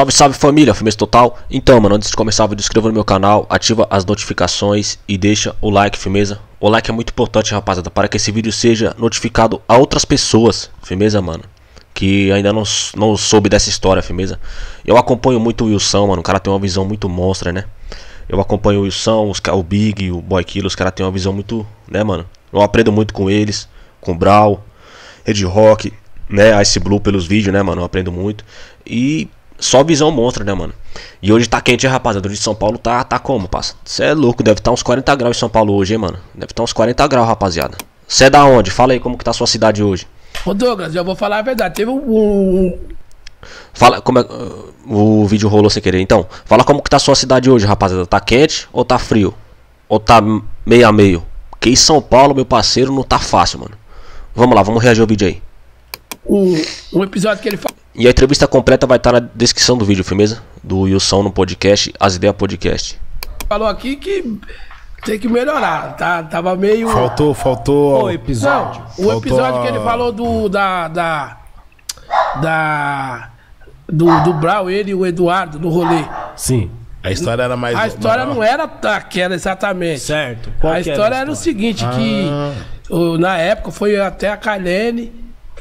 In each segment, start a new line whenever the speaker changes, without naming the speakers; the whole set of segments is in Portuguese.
Salve, salve família, firmeza total. Então, mano, antes de começar, se inscreva no meu canal, ativa as notificações e deixa o like, firmeza. O like é muito importante, rapaziada, para que esse vídeo seja notificado a outras pessoas, firmeza, mano. Que ainda não, não soube dessa história, firmeza. Eu acompanho muito o Wilson, mano, o cara tem uma visão muito monstra, né? Eu acompanho o Wilson, os, o Big, o Boy Kill, os caras têm uma visão muito, né, mano? Eu aprendo muito com eles, com o Brawl, Red Rock, né, Ice Blue pelos vídeos, né, mano? Eu aprendo muito. E só visão monstra, né, mano? E hoje tá quente, rapaziada. Hoje São Paulo tá, tá como, passa? Cê é louco, deve estar tá uns 40 graus em São Paulo hoje, hein, mano? Deve estar tá uns 40 graus, rapaziada. Cê é da onde? Fala aí como que tá a sua cidade hoje.
Ô Douglas, eu vou falar a verdade. Teve um.
Fala como é. O vídeo rolou sem querer. Então, fala como que tá a sua cidade hoje, rapaziada. Tá quente ou tá frio? Ou tá meio a meio? Porque em São Paulo, meu parceiro, não tá fácil, mano. Vamos lá, vamos reagir ao vídeo aí.
Um, um episódio que ele fala.
E a entrevista completa vai estar na descrição do vídeo, firmeza? Do Wilson no podcast, As Ideias Podcast.
Falou aqui que tem que melhorar, tá? Tava meio. Faltou, faltou. O episódio. Não, o episódio a... que ele falou do. Da. Da. da do, do Brau, ele e o Eduardo, no rolê. Sim. A história era mais. A história maior. não era aquela exatamente. Certo. Qual a, história era, a história era o seguinte: ah. que na época foi até a Kalene,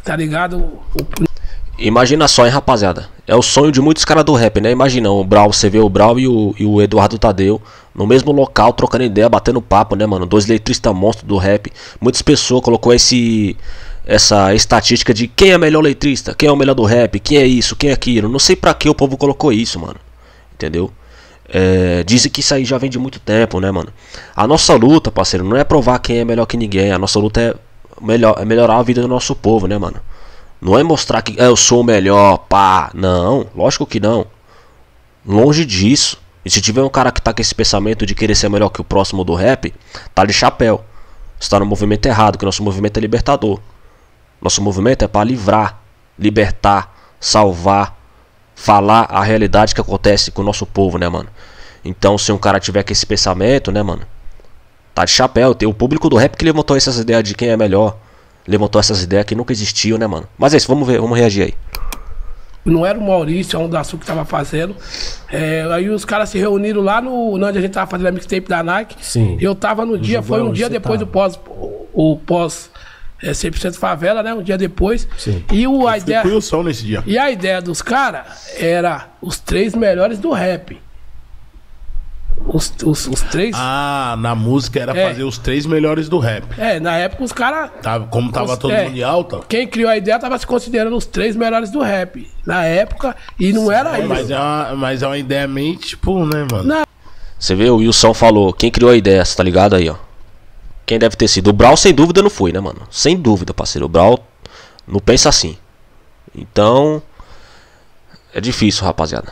tá ligado? O,
Imagina só, hein, rapaziada. É o sonho de muitos caras do rap, né? Imagina, o Brau, você vê o Brau e o, e o Eduardo Tadeu no mesmo local, trocando ideia, batendo papo, né, mano? Dois letristas monstros do rap. Muitas pessoas colocou esse essa estatística de quem é melhor letrista, quem é o melhor do rap, quem é isso, quem é aquilo. Não sei pra que o povo colocou isso, mano. Entendeu? É, dizem que isso aí já vem de muito tempo, né, mano? A nossa luta, parceiro, não é provar quem é melhor que ninguém. A nossa luta é, melhor, é melhorar a vida do nosso povo, né, mano? Não é mostrar que ah, eu sou o melhor, pá. Não, lógico que não. Longe disso. E se tiver um cara que tá com esse pensamento de querer ser melhor que o próximo do rap, tá de chapéu. Está no movimento errado, que nosso movimento é libertador. Nosso movimento é para livrar, libertar, salvar, falar a realidade que acontece com o nosso povo, né, mano? Então, se um cara tiver com esse pensamento, né, mano? Tá de chapéu. Tem o público do rap que levantou essas ideias de quem é melhor levantou essas ideias que nunca existiam, né, mano? Mas é isso, vamos ver, vamos reagir aí.
Não era o Maurício, a é Onda Sul que tava fazendo. É, aí os caras se reuniram lá no. Onde a gente tava fazendo a mixtape da Nike. Sim. Eu tava no dia, foi um dia depois tava. Tá. do pós. O pós é 100% favela, né? Um dia depois. Sim. E o, a ideia. Nesse dia. E a ideia dos caras era os três melhores do rap. Os, os, os três? Ah, na música era é. fazer os três melhores do rap. É, na época os caras. Tá, como tava os, todo é, mundo em alta. Quem criou a ideia tava se considerando os três melhores do rap. Na época, e não Sim, era mas isso. Mas é, uma, mas é uma ideia meio tipo, né, mano? Na...
Você vê, o Wilson falou, quem criou a ideia, tá ligado aí, ó? Quem deve ter sido? O Brau, sem dúvida, não foi, né, mano? Sem dúvida, parceiro. O Brau não pensa assim. Então. É difícil, rapaziada.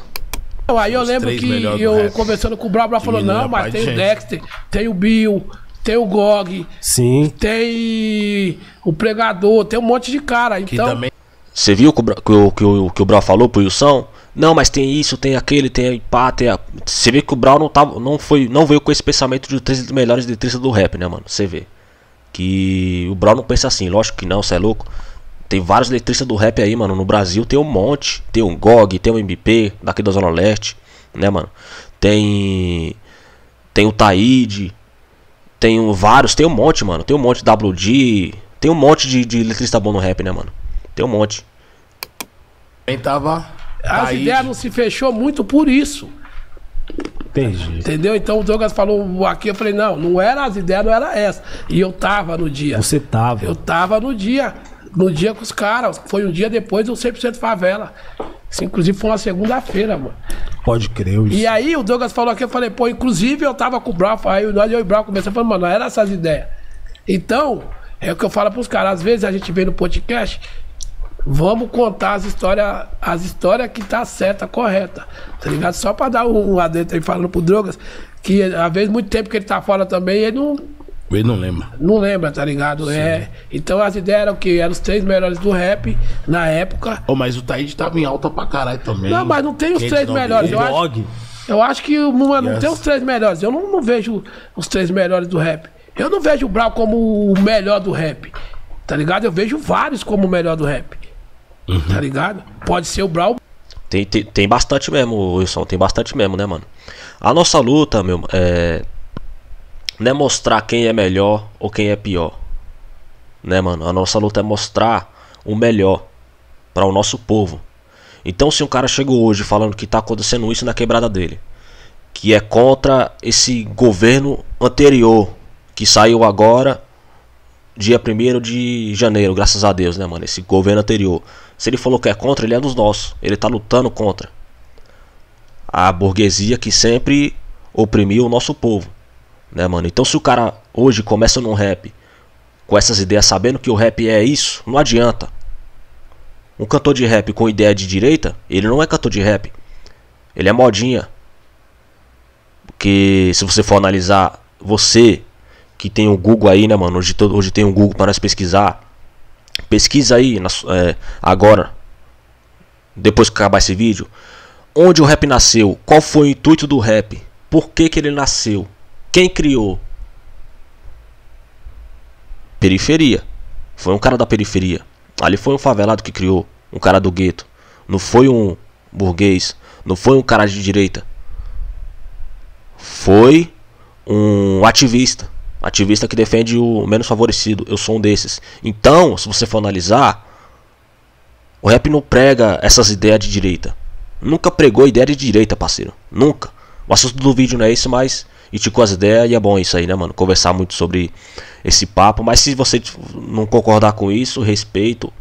Aí eu lembro que eu conversando com o Brau, Brau falou, não, mas tem gente. o Dexter, tem o Bill, tem o Gog, Sim. tem
o Pregador, tem um monte de cara. Então... Que também... Você viu que o, que o, que o, que o Brau falou pro Wilson? Não, mas tem isso, tem aquele, tem pá, tem a... Você vê que o Brau não, tava, tá, não, foi, não veio com esse pensamento de três melhores letristas do rap, né, mano? Você vê. Que o Brau não pensa assim, lógico que não, você é louco. Tem vários letristas do rap aí, mano. No Brasil tem um monte. Tem um GOG, tem um MBP, daqui da Zona Leste, né, mano? Tem. Tem o Taíde. Tem um, vários, tem um monte, mano. Tem um monte de WD. Tem um monte de, de letrista bom no rap, né, mano? Tem um monte.
Quem tava. As Taíde. ideias não se fechou muito por isso. Entendi. Entendeu? Então o Douglas falou aqui, eu falei, não, não era as ideias, não era essa. E eu tava no dia.
Você tava.
Eu tava no dia no dia com os caras. Foi um dia depois do 100% favela. Isso, inclusive, foi uma segunda-feira, mano.
Pode crer, isso. E
aí o Douglas falou aqui, eu falei, pô, inclusive eu tava com o Brau, aí nós eu e o Brau começamos falando, mano, era essas ideias. Então, é o que eu falo pros caras, às vezes a gente vem no podcast, vamos contar as histórias, as histórias que tá certa, correta. Tá ligado? Só pra dar um, um adentro aí falando pro Drogas, que às vezes muito tempo que ele tá fora também, ele não ele não lembra. Não lembra, tá ligado? Sim. É. Então as ideias eram o quê? Eram os três melhores do rap na época. Oh, mas o Taíde tava em alta pra caralho também. Não, mas não tem os três melhores. Eu acho, eu acho que não yes. não tem os três melhores. Eu não, não, vejo os três melhores do rap. Eu não vejo o Brau como o melhor do rap. Tá ligado? Eu vejo vários como o melhor do rap.
Uhum. Tá ligado? Pode ser o Brau. Tem, tem, tem bastante mesmo, Wilson. Tem bastante mesmo, né, mano? A nossa luta, meu. É não é mostrar quem é melhor ou quem é pior. Né, mano? A nossa luta é mostrar o melhor para o nosso povo. Então, se um cara chegou hoje falando que tá acontecendo isso na quebrada dele, que é contra esse governo anterior que saiu agora, dia 1 de janeiro, graças a Deus, né, mano? Esse governo anterior. Se ele falou que é contra, ele é dos nossos. Ele tá lutando contra a burguesia que sempre oprimiu o nosso povo. Né, mano? Então, se o cara hoje começa num rap com essas ideias, sabendo que o rap é isso, não adianta. Um cantor de rap com ideia de direita, ele não é cantor de rap. Ele é modinha. Porque se você for analisar, você que tem o um Google aí, né, mano? Hoje, hoje tem um Google para nós pesquisar. Pesquisa aí na, é, agora, depois que acabar esse vídeo, onde o rap nasceu, qual foi o intuito do rap, por que, que ele nasceu. Quem criou? Periferia. Foi um cara da periferia. Ali foi um favelado que criou, um cara do gueto. Não foi um burguês, não foi um cara de direita. Foi um ativista, ativista que defende o menos favorecido. Eu sou um desses. Então, se você for analisar, o rap não prega essas ideias de direita. Nunca pregou ideia de direita, parceiro. Nunca. O assunto do vídeo não é esse, mas e com tipo, as ideias. E é bom isso aí, né, mano? Conversar muito sobre esse papo. Mas se você não concordar com isso, respeito.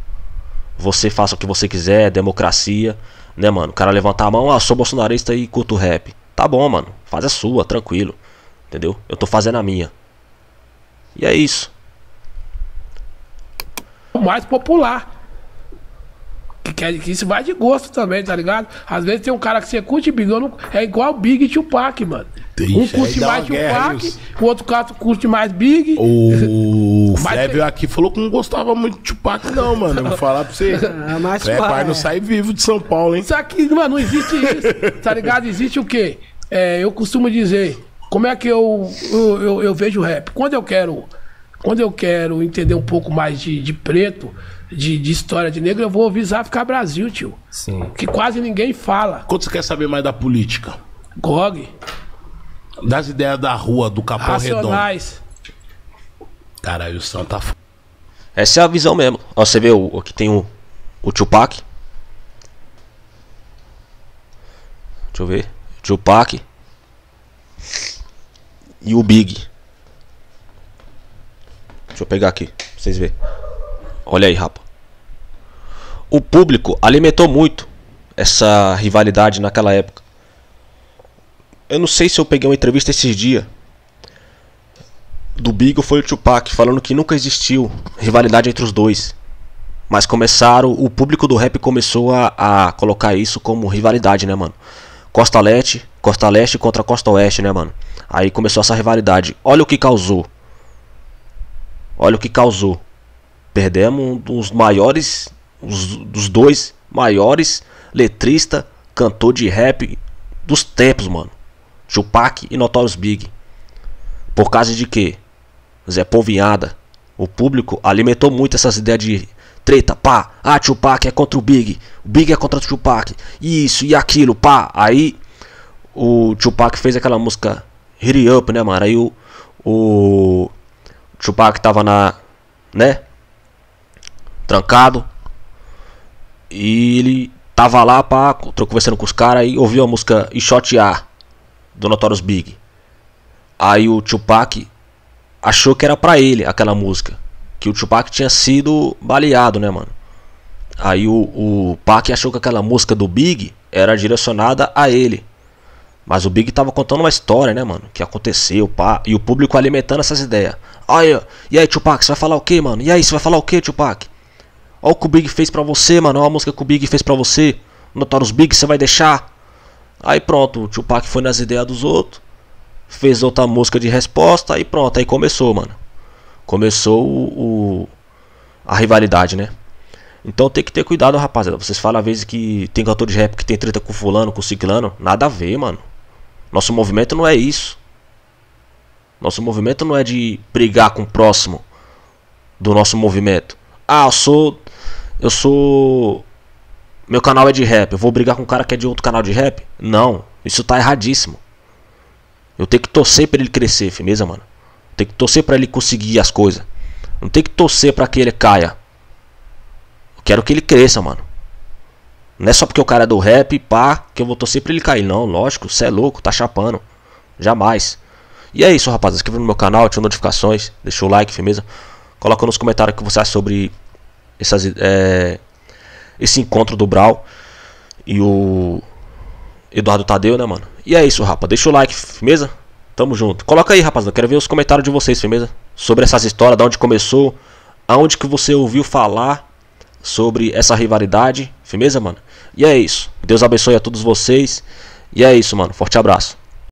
Você faça o que você quiser, é democracia, né, mano? O cara levantar a mão, ah, sou bolsonarista e curto rap. Tá bom, mano. Faz a sua, tranquilo. Entendeu? Eu tô fazendo a minha. E é isso. O mais popular. Que, que, isso vai de gosto também,
tá ligado? Às vezes tem um cara que você curte Big, não, é igual Big e Tupac, mano um curte mais Tupac, o outro caso curte mais Big. O Flávio aqui falou que não gostava muito de Tupac, não, mano. Eu vou falar pra você. Ah, mas o pai, não sai vivo de São Paulo, hein? Isso aqui, mano, não existe isso. tá ligado? Existe o quê? É, eu costumo dizer, como é que eu, eu, eu, eu vejo rap? Quando eu quero quando eu quero entender um pouco mais de, de preto, de, de, história de negro, eu vou avisar ficar Brasil, tio. Sim. Que quase ninguém fala. Quanto você quer saber mais da política? GOG. Das ideias da rua, do Capão Redondo.
Caralho, o Santa. Tá... Essa é a visão mesmo. Ó, você vê, o, aqui tem o, o Tupac. Deixa eu ver. Tupac. E o Big. Deixa eu pegar aqui, pra vocês verem. Olha aí, rapa. O público alimentou muito essa rivalidade naquela época. Eu não sei se eu peguei uma entrevista esses dias do Big foi o Tupac falando que nunca existiu rivalidade entre os dois. Mas começaram, o público do rap começou a, a colocar isso como rivalidade, né, mano? Costa Leste, Costa Leste contra Costa Oeste, né, mano? Aí começou essa rivalidade. Olha o que causou. Olha o que causou. Perdemos um dos maiores, os, dos dois maiores letrista, cantor de rap dos tempos, mano. Tupac e Notorious Big. Por causa de quê? Zé Povinhada. O público alimentou muito essas ideias de treta, pá. Ah, Tupac é contra o Big. O Big é contra o Tupac. Isso e aquilo, pá. Aí o Tupac fez aquela música Hurry Up, né, mano? Aí o, o Tupac tava na. né? Trancado. E ele tava lá, pá, conversando com os caras e ouviu a música E Shotear do Notorious Big. Aí o Tupac achou que era para ele aquela música. Que o Tupac tinha sido baleado, né, mano? Aí o, o Pac achou que aquela música do Big era direcionada a ele. Mas o Big tava contando uma história, né, mano? Que aconteceu, pá. E o público alimentando essas ideias. Aí, e aí, Tupac, você vai falar o quê, mano? E aí, você vai falar o quê, Tupac? Olha o que o Big fez pra você, mano. Olha a música que o Big fez pra você. Notorious Big, você vai deixar? Aí pronto, o Tupac foi nas ideias dos outros, fez outra música de resposta, aí pronto, aí começou, mano. Começou o, o a rivalidade, né? Então tem que ter cuidado, rapaziada. Vocês falam às vezes que tem cantor de rap que tem treta com fulano, com ciclano. Nada a ver, mano. Nosso movimento não é isso. Nosso movimento não é de brigar com o próximo do nosso movimento. Ah, eu sou. Eu sou meu canal é de rap, eu vou brigar com um cara que é de outro canal de rap? Não, isso tá erradíssimo. Eu tenho que torcer para ele crescer, firmeza, mano. Tem que torcer para ele conseguir as coisas. Não tem que torcer para que ele caia. Eu quero que ele cresça, mano. Não é só porque o cara é do rap, pá, que eu vou torcer pra ele cair. Não, lógico, você é louco, tá chapando. Jamais. E é isso, rapaz. Inscreva no meu canal, ativa notificações, deixa o like, firmeza. Coloca nos comentários o que você acha sobre essas, é, esse encontro do Brau e o Eduardo Tadeu, né, mano? E é isso, rapa. Deixa o like, firmeza? Tamo junto. Coloca aí, Eu Quero ver os comentários de vocês, firmeza? Sobre essas histórias, de onde começou, aonde que você ouviu falar sobre essa rivalidade. Firmeza, mano? E é isso. Deus abençoe a todos vocês. E é isso, mano. Forte abraço.